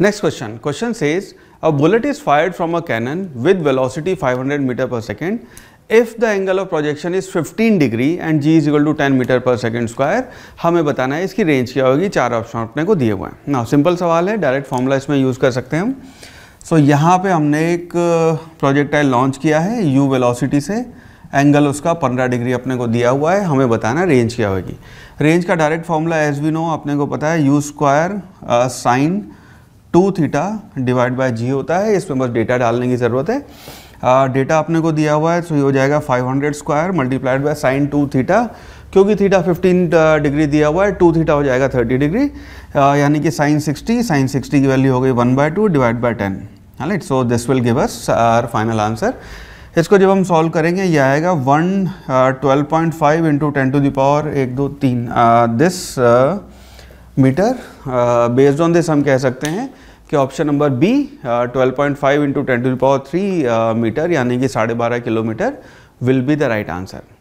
next question question says a bullet is fired from a cannon with velocity 500 metre per second if the angle of projection is 15 degree and G is equal to 10 metre per second square हमें बताना है इसकी range क्या होगी चार option अपने को दिए हुए हैं ना सिंपल सवाल है डायरेक्ट फॉर्मूला इसमें यूज़ कर सकते हैं हम सो so, यहाँ पे हमने एक प्रोजेक्टाइल uh, लॉन्च किया है यू वेलोसिटी से एंगल उसका 15 डिग्री अपने को दिया हुआ है हमें बताना रेंज क्या होगी रेंज का direct formula as we know अपने को पता है U square sine two theta divide by G होता है इसमें बस डेटा डालने की ज़रूरत है डेटा आपने को दिया हुआ है तो ये हो जाएगा 500 square multiplied by sine two theta क्योंकि थीटा 15 डिग्री दिया हुआ है टू थीटा हो जाएगा 30 डिग्री यानी कि साइन 60 साइन 60 की वैल्यू हो गई one by two divide by ten है so this will give us our final answer इसको जब हम सॉल्व करेंगे ये आएगा one twelve point five into ten to एक दो तीन this uh, metre based on this हम कह सकते हैं कि option number B 12.5 point five into ten to power three metre यानी कि साढ़े बारह kilometre will be the right answer